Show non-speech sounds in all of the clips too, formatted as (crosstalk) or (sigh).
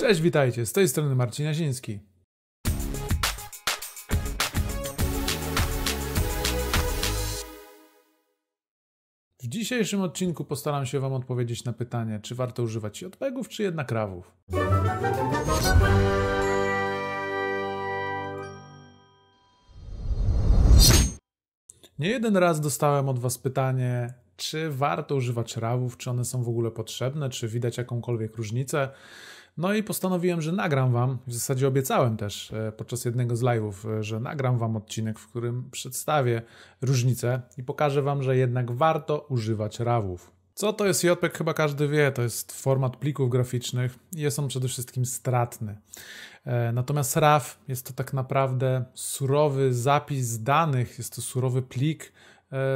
Cześć, witajcie. Z tej strony Marcin Jaziński. W dzisiejszym odcinku postaram się Wam odpowiedzieć na pytanie, czy warto używać siodłegów, czy jednak rawów. Nie jeden raz dostałem od Was pytanie, czy warto używać rawów, czy one są w ogóle potrzebne, czy widać jakąkolwiek różnicę. No i postanowiłem, że nagram wam, w zasadzie obiecałem też e, podczas jednego z live'ów, e, że nagram wam odcinek, w którym przedstawię różnicę i pokażę wam, że jednak warto używać rawów. Co to jest JPEG chyba każdy wie, to jest format plików graficznych i jest on przede wszystkim stratny. E, natomiast RAW jest to tak naprawdę surowy zapis danych, jest to surowy plik,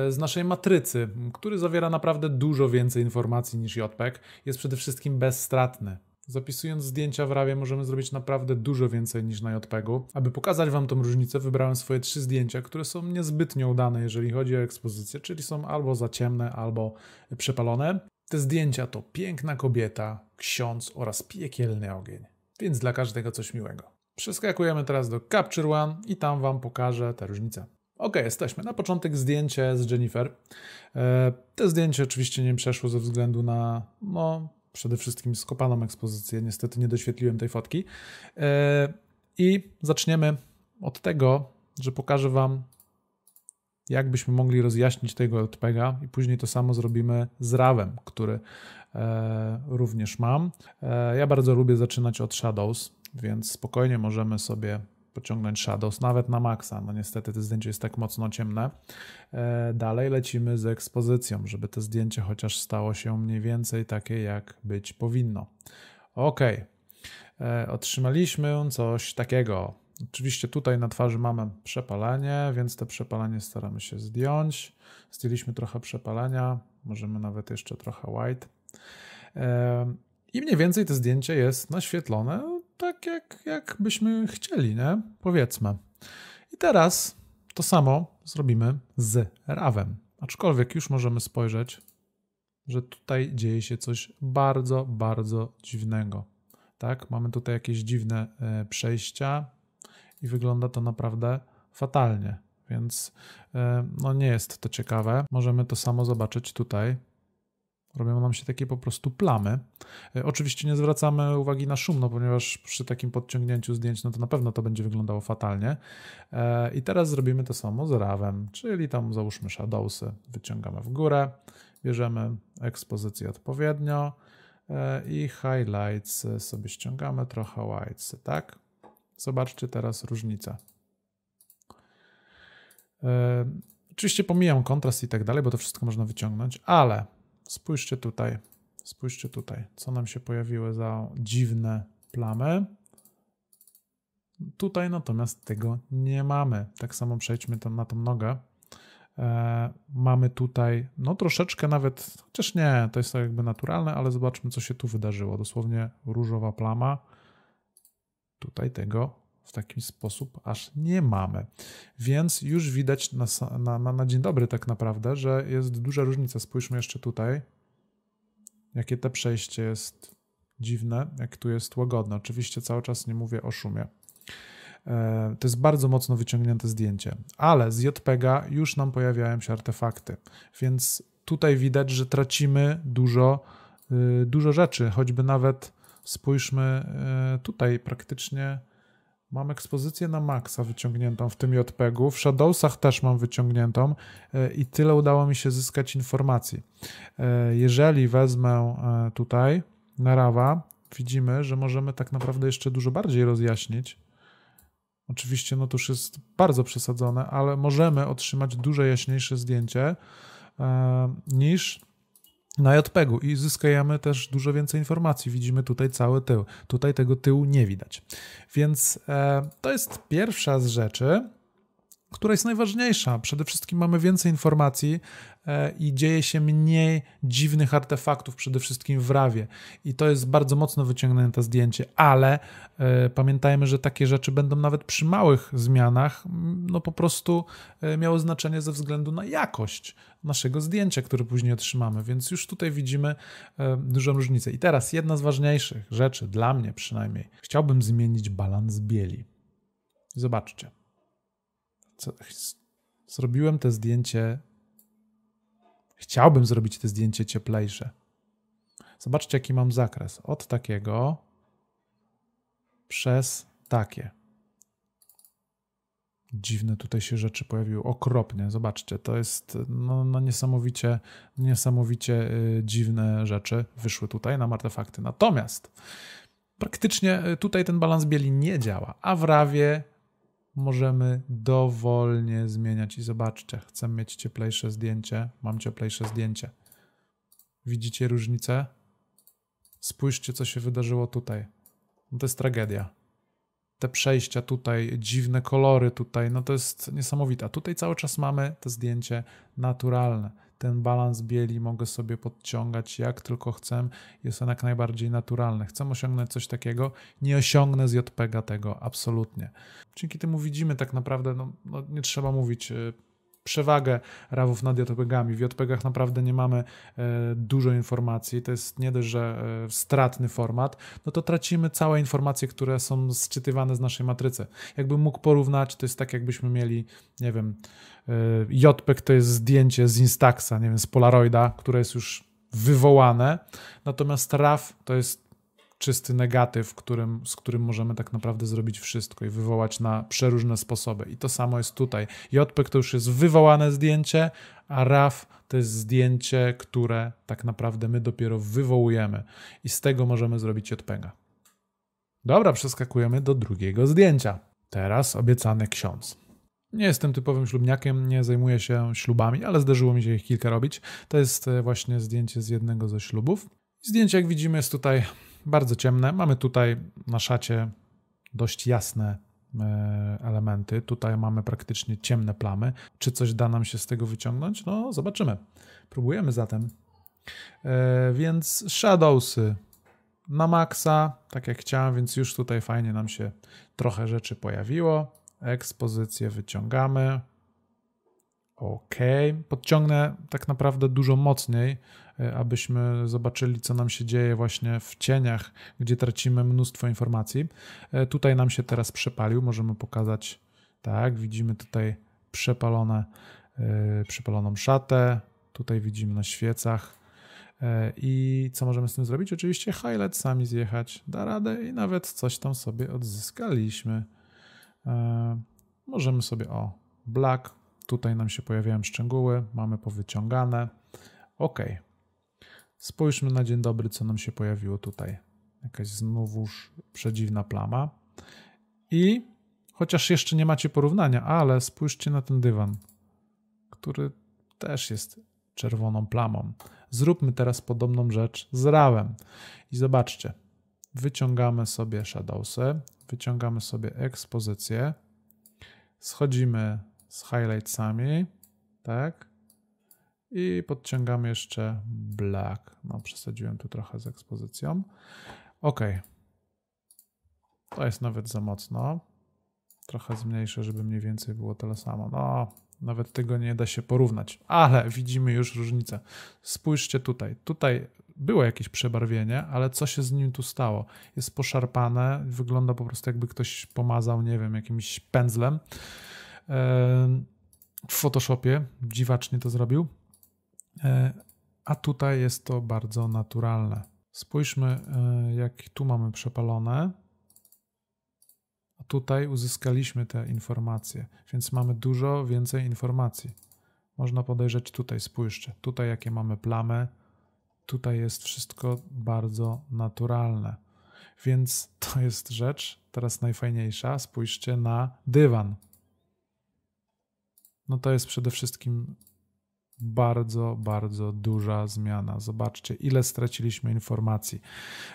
z naszej matrycy, który zawiera naprawdę dużo więcej informacji niż JPEG, jest przede wszystkim bezstratny. Zapisując zdjęcia w Rawie możemy zrobić naprawdę dużo więcej niż na JPEG-u. Aby pokazać Wam tą różnicę, wybrałem swoje trzy zdjęcia, które są niezbytnio udane, jeżeli chodzi o ekspozycję, czyli są albo za ciemne, albo przepalone. Te zdjęcia to piękna kobieta, ksiądz oraz piekielny ogień, więc dla każdego coś miłego. Przeskakujemy teraz do Capture One i tam Wam pokażę te różnice. Ok, jesteśmy. Na początek zdjęcie z Jennifer. E, te zdjęcie oczywiście nie przeszło ze względu na no, przede wszystkim skopaną ekspozycję. Niestety nie doświetliłem tej fotki. E, I zaczniemy od tego, że pokażę Wam, jak byśmy mogli rozjaśnić tego JPEGa i później to samo zrobimy z RAWem, który e, również mam. E, ja bardzo lubię zaczynać od Shadows, więc spokojnie możemy sobie pociągnąć shadows, nawet na maksa. No niestety to zdjęcie jest tak mocno ciemne. E, dalej lecimy z ekspozycją, żeby to zdjęcie chociaż stało się mniej więcej takie, jak być powinno. Ok, e, otrzymaliśmy coś takiego. Oczywiście tutaj na twarzy mamy przepalenie, więc to przepalenie staramy się zdjąć. Zdjęliśmy trochę przepalenia, możemy nawet jeszcze trochę white. E, I mniej więcej to zdjęcie jest naświetlone tak jak, jak byśmy chcieli, nie? powiedzmy. I teraz to samo zrobimy z rawem. Aczkolwiek już możemy spojrzeć, że tutaj dzieje się coś bardzo, bardzo dziwnego. Tak, mamy tutaj jakieś dziwne e, przejścia i wygląda to naprawdę fatalnie, więc e, no nie jest to ciekawe. Możemy to samo zobaczyć tutaj Robią nam się takie po prostu plamy. E, oczywiście nie zwracamy uwagi na szum, no ponieważ przy takim podciągnięciu zdjęć, no to na pewno to będzie wyglądało fatalnie. E, I teraz zrobimy to samo z rawem, czyli tam załóżmy shadowsy, wyciągamy w górę, bierzemy ekspozycję odpowiednio e, i highlights sobie ściągamy, trochę whites, tak? Zobaczcie teraz różnicę. Oczywiście pomijam kontrast i tak dalej, bo to wszystko można wyciągnąć, ale Spójrzcie tutaj, spójrzcie tutaj, co nam się pojawiły za dziwne plamy. Tutaj natomiast tego nie mamy. Tak samo przejdźmy tam na tą nogę. E, mamy tutaj, no troszeczkę nawet, chociaż nie, to jest to jakby naturalne, ale zobaczmy, co się tu wydarzyło. Dosłownie różowa plama. Tutaj tego w taki sposób aż nie mamy. Więc już widać na, na, na, na dzień dobry tak naprawdę, że jest duża różnica. Spójrzmy jeszcze tutaj, jakie te przejście jest dziwne, jak tu jest łagodne. Oczywiście cały czas nie mówię o szumie. E, to jest bardzo mocno wyciągnięte zdjęcie, ale z JPEGa już nam pojawiają się artefakty, więc tutaj widać, że tracimy dużo, y, dużo rzeczy, choćby nawet spójrzmy y, tutaj praktycznie Mam ekspozycję na maksa wyciągniętą w tym JPEG-u. W Shadowsach też mam wyciągniętą e, i tyle udało mi się zyskać informacji. E, jeżeli wezmę e, tutaj na RAWa, widzimy, że możemy tak naprawdę jeszcze dużo bardziej rozjaśnić. Oczywiście no to już jest bardzo przesadzone, ale możemy otrzymać dużo jaśniejsze zdjęcie niż na JPEG-u i zyskujemy też dużo więcej informacji. Widzimy tutaj cały tył. Tutaj tego tyłu nie widać. Więc e, to jest pierwsza z rzeczy, która jest najważniejsza. Przede wszystkim mamy więcej informacji e, i dzieje się mniej dziwnych artefaktów, przede wszystkim w rawie. I to jest bardzo mocno wyciągnięte zdjęcie, ale e, pamiętajmy, że takie rzeczy będą nawet przy małych zmianach, no po prostu e, miało znaczenie ze względu na jakość naszego zdjęcia, które później otrzymamy, więc już tutaj widzimy dużą różnicę. I teraz jedna z ważniejszych rzeczy, dla mnie przynajmniej, chciałbym zmienić balans bieli. Zobaczcie. Co, zrobiłem te zdjęcie. Chciałbym zrobić te zdjęcie cieplejsze. Zobaczcie, jaki mam zakres. Od takiego przez takie. Dziwne tutaj się rzeczy pojawiły. Okropnie, zobaczcie. To jest no, no niesamowicie, niesamowicie y, dziwne rzeczy wyszły tutaj na artefakty. Natomiast praktycznie y, tutaj ten balans bieli nie działa, a w Rawie możemy dowolnie zmieniać. I zobaczcie, chcę mieć cieplejsze zdjęcie, mam cieplejsze zdjęcie. Widzicie różnicę? Spójrzcie, co się wydarzyło tutaj. No to jest tragedia. Te przejścia tutaj, dziwne kolory tutaj, no to jest niesamowite. A tutaj cały czas mamy to zdjęcie naturalne ten balans bieli mogę sobie podciągać jak tylko chcę. Jest on jak najbardziej naturalny. Chcę osiągnąć coś takiego, nie osiągnę z JPEGa tego, absolutnie. Dzięki temu widzimy tak naprawdę, no, no nie trzeba mówić y, przewagę RAWów nad JPEGami. W JPEGach naprawdę nie mamy e, dużo informacji, to jest nie dość, że e, stratny format, no to tracimy całe informacje, które są sczytywane z naszej matrycy. Jakbym mógł porównać, to jest tak jakbyśmy mieli, nie wiem, e, JPEG to jest zdjęcie z Instaxa, nie wiem, z Polaroida, które jest już wywołane, natomiast RAW to jest czysty negatyw, którym, z którym możemy tak naprawdę zrobić wszystko i wywołać na przeróżne sposoby. I to samo jest tutaj. JPEG to już jest wywołane zdjęcie, a RAW to jest zdjęcie, które tak naprawdę my dopiero wywołujemy. I z tego możemy zrobić JPEGa. Dobra, przeskakujemy do drugiego zdjęcia. Teraz obiecany ksiądz. Nie jestem typowym ślubniakiem, nie zajmuję się ślubami, ale zdarzyło mi się ich kilka robić. To jest e, właśnie zdjęcie z jednego ze ślubów. Zdjęcie, jak widzimy, jest tutaj bardzo ciemne. Mamy tutaj na szacie dość jasne e, elementy. Tutaj mamy praktycznie ciemne plamy. Czy coś da nam się z tego wyciągnąć? No, zobaczymy. Próbujemy zatem. E, więc shadowsy na maksa, tak jak chciałem, więc już tutaj fajnie nam się trochę rzeczy pojawiło. Ekspozycję wyciągamy. OK, podciągnę tak naprawdę dużo mocniej, e, abyśmy zobaczyli, co nam się dzieje właśnie w cieniach, gdzie tracimy mnóstwo informacji. E, tutaj nam się teraz przepalił, możemy pokazać, tak, widzimy tutaj przepalone, e, przepaloną szatę, tutaj widzimy na świecach. I co możemy z tym zrobić? Oczywiście highlight sami zjechać, da radę i nawet coś tam sobie odzyskaliśmy. Możemy sobie, o, black, Tutaj nam się pojawiają szczegóły, mamy powyciągane. OK. Spójrzmy na dzień dobry, co nam się pojawiło tutaj. Jakaś znowuż przedziwna plama. I chociaż jeszcze nie macie porównania, ale spójrzcie na ten dywan, który też jest czerwoną plamą. Zróbmy teraz podobną rzecz z rawem. I zobaczcie, wyciągamy sobie shadowsy, wyciągamy sobie ekspozycję, schodzimy z highlightsami, tak? I podciągamy jeszcze black. No, przesadziłem tu trochę z ekspozycją. Ok. To jest nawet za mocno. Trochę zmniejszę, żeby mniej więcej było tyle samo. No, nawet tego nie da się porównać, ale widzimy już różnicę. Spójrzcie tutaj. Tutaj było jakieś przebarwienie, ale co się z nim tu stało? Jest poszarpane, wygląda po prostu jakby ktoś pomazał, nie wiem, jakimś pędzlem w Photoshopie, dziwacznie to zrobił, e, a tutaj jest to bardzo naturalne. Spójrzmy, e, jak tu mamy przepalone. A tutaj uzyskaliśmy te informacje, więc mamy dużo więcej informacji. Można podejrzeć tutaj, spójrzcie, tutaj jakie mamy plamy, tutaj jest wszystko bardzo naturalne. Więc to jest rzecz, teraz najfajniejsza, spójrzcie na dywan no to jest przede wszystkim bardzo, bardzo duża zmiana. Zobaczcie, ile straciliśmy informacji.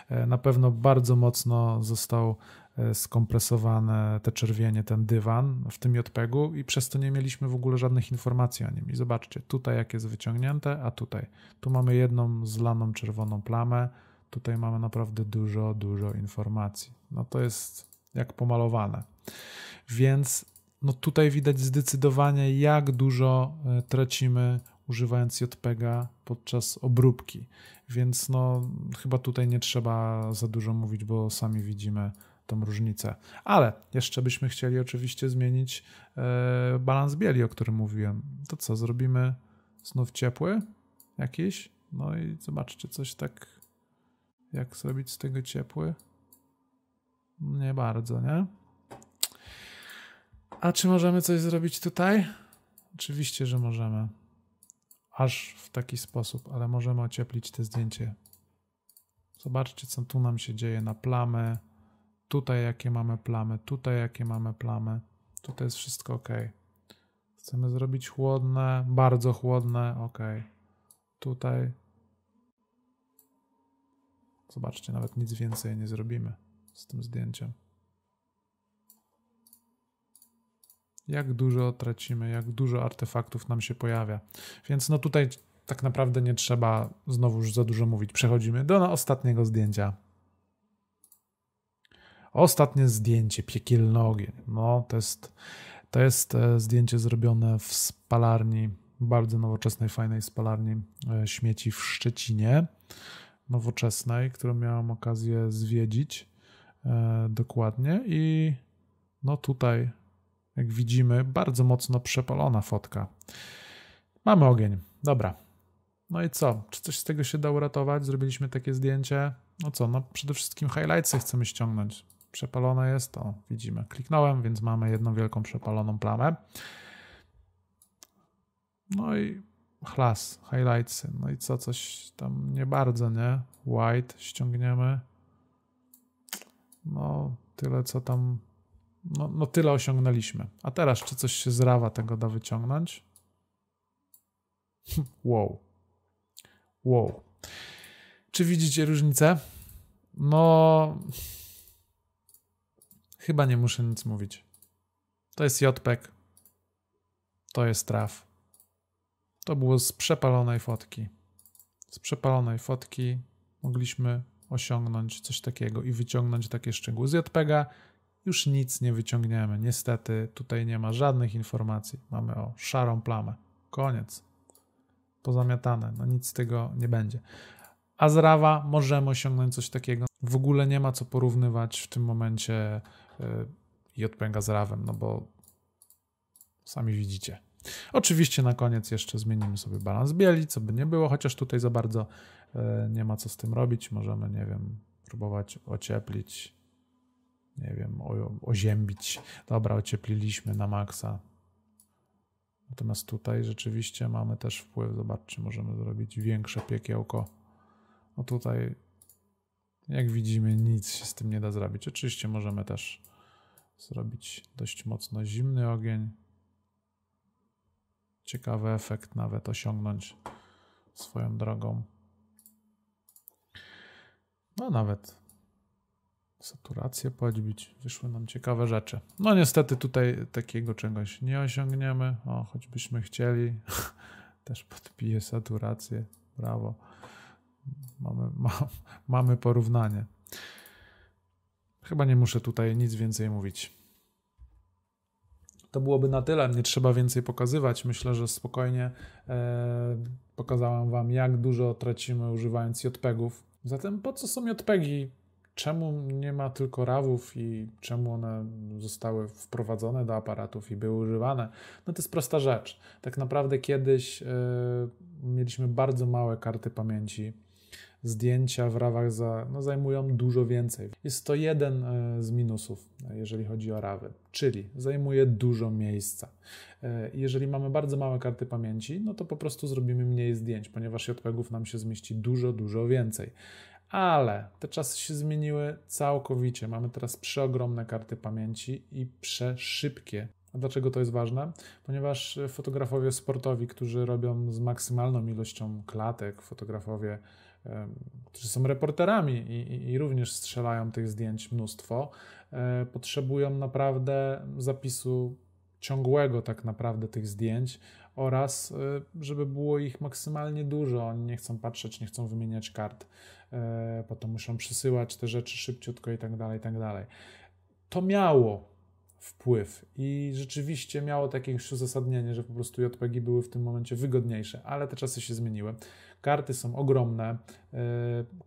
E, na pewno bardzo mocno został e, skompresowane te czerwienie, ten dywan w tym JPEG-u i przez to nie mieliśmy w ogóle żadnych informacji o nim. I zobaczcie, tutaj jak jest wyciągnięte, a tutaj. Tu mamy jedną zlaną czerwoną plamę, tutaj mamy naprawdę dużo, dużo informacji. No to jest jak pomalowane. Więc no tutaj widać zdecydowanie, jak dużo e, tracimy używając JPEGa podczas obróbki. Więc no, chyba tutaj nie trzeba za dużo mówić, bo sami widzimy tą różnicę. Ale jeszcze byśmy chcieli oczywiście zmienić e, balans bieli, o którym mówiłem. To co, zrobimy znów ciepły jakiś? No i zobaczcie coś tak, jak zrobić z tego ciepły? Nie bardzo, nie? A czy możemy coś zrobić tutaj? Oczywiście, że możemy. Aż w taki sposób, ale możemy ocieplić te zdjęcie. Zobaczcie, co tu nam się dzieje na plamy. Tutaj jakie mamy plamy, tutaj jakie mamy plamy. Tutaj jest wszystko ok. Chcemy zrobić chłodne, bardzo chłodne, ok. Tutaj. Zobaczcie, nawet nic więcej nie zrobimy z tym zdjęciem. jak dużo tracimy, jak dużo artefaktów nam się pojawia. Więc no tutaj tak naprawdę nie trzeba znowuż za dużo mówić. Przechodzimy do no, ostatniego zdjęcia. Ostatnie zdjęcie, Piekielne. ogień. No, to jest, to jest e, zdjęcie zrobione w spalarni, bardzo nowoczesnej, fajnej spalarni e, śmieci w Szczecinie. Nowoczesnej, którą miałam okazję zwiedzić e, dokładnie. I no tutaj jak widzimy, bardzo mocno przepalona fotka. Mamy ogień. Dobra. No i co? Czy coś z tego się da uratować? Zrobiliśmy takie zdjęcie. No co? No przede wszystkim highlightsy chcemy ściągnąć. Przepalone jest to. Widzimy. Kliknąłem, więc mamy jedną wielką przepaloną plamę. No i chlas, highlightsy. No i co? Coś tam nie bardzo, nie? White ściągniemy. No, tyle co tam no, no tyle osiągnęliśmy. A teraz, czy coś się z rawa tego da wyciągnąć? (laughs) wow. Wow. Czy widzicie różnicę? No. Chyba nie muszę nic mówić. To jest JPEG. To jest traf. To było z przepalonej fotki. Z przepalonej fotki mogliśmy osiągnąć coś takiego i wyciągnąć takie szczegóły. Z JPEGa już nic nie wyciągniemy. Niestety tutaj nie ma żadnych informacji. Mamy o szarą plamę. Koniec. Pozamiatane. No nic z tego nie będzie. A z Rawa możemy osiągnąć coś takiego. W ogóle nie ma co porównywać w tym momencie y, JPEGa z Rawem, no bo sami widzicie. Oczywiście na koniec jeszcze zmienimy sobie balans bieli, co by nie było, chociaż tutaj za bardzo y, nie ma co z tym robić. Możemy, nie wiem, próbować ocieplić nie wiem, oziębić. Dobra, ociepliliśmy na maksa. Natomiast tutaj rzeczywiście mamy też wpływ. Zobaczcie, możemy zrobić większe piekiełko. No tutaj, jak widzimy, nic się z tym nie da zrobić. Oczywiście możemy też zrobić dość mocno zimny ogień. Ciekawy efekt nawet osiągnąć swoją drogą. No nawet saturację podbić. Wyszły nam ciekawe rzeczy. No niestety tutaj takiego czegoś nie osiągniemy. O, choćbyśmy chcieli. (laughs) Też podpiję saturację. Brawo. Mamy, (laughs) ma, mamy porównanie. Chyba nie muszę tutaj nic więcej mówić. To byłoby na tyle. Nie trzeba więcej pokazywać. Myślę, że spokojnie e, pokazałem Wam, jak dużo tracimy używając JPEGów. Zatem po co są JPEGi? czemu nie ma tylko rawów i czemu one zostały wprowadzone do aparatów i były używane. No to jest prosta rzecz. Tak naprawdę kiedyś yy, mieliśmy bardzo małe karty pamięci. Zdjęcia w rawach za, no, zajmują dużo więcej. Jest to jeden e, z minusów, jeżeli chodzi o rawy, czyli zajmuje dużo miejsca. E, jeżeli mamy bardzo małe karty pamięci, no to po prostu zrobimy mniej zdjęć, ponieważ JPEGów nam się zmieści dużo, dużo więcej ale te czasy się zmieniły całkowicie. Mamy teraz przeogromne karty pamięci i przeszybkie. A dlaczego to jest ważne? Ponieważ fotografowie sportowi, którzy robią z maksymalną ilością klatek, fotografowie, którzy są reporterami i, i, i również strzelają tych zdjęć mnóstwo, e, potrzebują naprawdę zapisu ciągłego tak naprawdę tych zdjęć, oraz y, żeby było ich maksymalnie dużo. Oni nie chcą patrzeć, nie chcą wymieniać kart, y, potem muszą przesyłać te rzeczy szybciutko i tak dalej, i tak dalej. To miało wpływ i rzeczywiście miało takie już uzasadnienie, że po prostu JPG były w tym momencie wygodniejsze, ale te czasy się zmieniły. Karty są ogromne, y,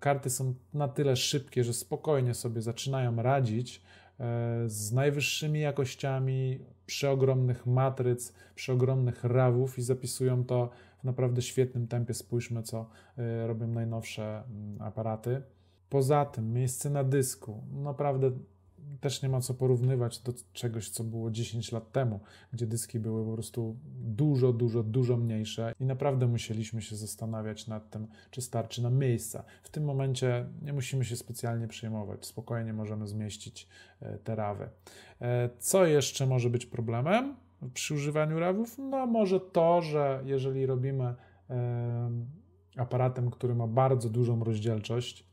karty są na tyle szybkie, że spokojnie sobie zaczynają radzić E, z najwyższymi jakościami, przeogromnych matryc, przeogromnych rawów i zapisują to w naprawdę świetnym tempie. Spójrzmy, co e, robią najnowsze mm, aparaty. Poza tym, miejsce na dysku, naprawdę też nie ma co porównywać do czegoś, co było 10 lat temu, gdzie dyski były po prostu dużo, dużo, dużo mniejsze i naprawdę musieliśmy się zastanawiać nad tym, czy starczy nam miejsca. W tym momencie nie musimy się specjalnie przejmować, spokojnie możemy zmieścić e, te rawy. E, co jeszcze może być problemem przy używaniu rawów? No może to, że jeżeli robimy aparatem, który ma bardzo dużą rozdzielczość,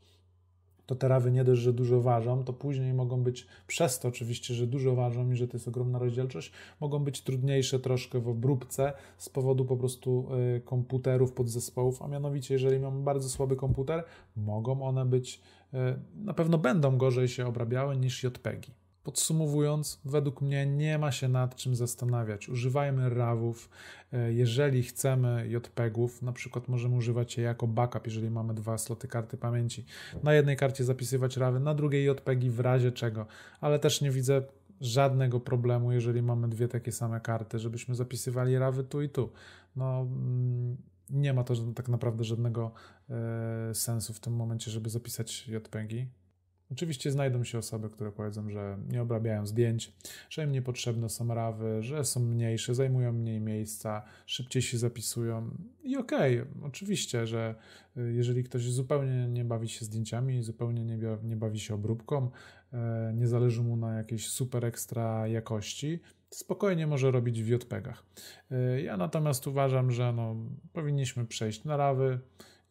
to te rawy nie dość, że dużo ważą, to później mogą być, przez to oczywiście, że dużo ważą i że to jest ogromna rozdzielczość, mogą być trudniejsze troszkę w obróbce z powodu po prostu y, komputerów, podzespołów, a mianowicie jeżeli mam bardzo słaby komputer, mogą one być, y, na pewno będą gorzej się obrabiały niż JPEGi. Podsumowując, według mnie nie ma się nad czym zastanawiać. Używajmy rawów. E, jeżeli chcemy JPEGów, na przykład możemy używać je jako backup, jeżeli mamy dwa sloty karty pamięci. Na jednej karcie zapisywać rawy, na drugiej JPEGi w razie czego, ale też nie widzę żadnego problemu, jeżeli mamy dwie takie same karty, żebyśmy zapisywali rawy tu i tu. No, mm, nie ma to tak naprawdę żadnego e, sensu w tym momencie, żeby zapisać JPEGi Oczywiście znajdą się osoby, które powiedzą, że nie obrabiają zdjęć, że im niepotrzebne są rawy, że są mniejsze, zajmują mniej miejsca, szybciej się zapisują. I okej, okay, oczywiście, że y, jeżeli ktoś zupełnie nie bawi się zdjęciami, zupełnie nie, bawi się obróbką, e, nie zależy mu na jakiejś super ekstra jakości, spokojnie może robić w JPEGach. E, ja natomiast uważam, że no, powinniśmy przejść na rawy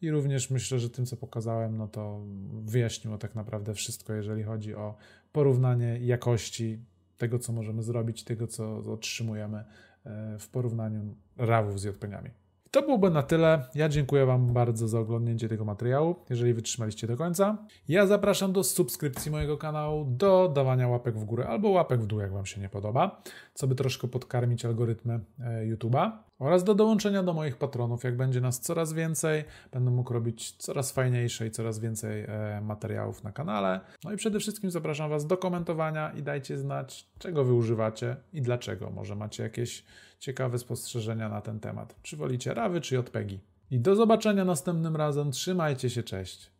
i również myślę, że tym, co pokazałem, no to wyjaśniło tak naprawdę wszystko, jeżeli chodzi o porównanie jakości tego, co możemy zrobić, tego, co otrzymujemy e, w porównaniu rawów z jpg to byłoby na tyle. Ja dziękuję Wam bardzo za oglądnięcie tego materiału, jeżeli wytrzymaliście do końca. Ja zapraszam do subskrypcji mojego kanału, do dawania łapek w górę albo łapek w dół, jak Wam się nie podoba, co by troszkę podkarmić algorytmy e, YouTube'a. Oraz do dołączenia do moich patronów. Jak będzie nas coraz więcej, będę mógł robić coraz fajniejsze i coraz więcej e, materiałów na kanale. No i przede wszystkim zapraszam Was do komentowania i dajcie znać, czego Wy używacie i dlaczego. Może macie jakieś ciekawe spostrzeżenia na ten temat. Czy wolicie rawy, czy JPEGi? I do zobaczenia następnym razem. Trzymajcie się, cześć.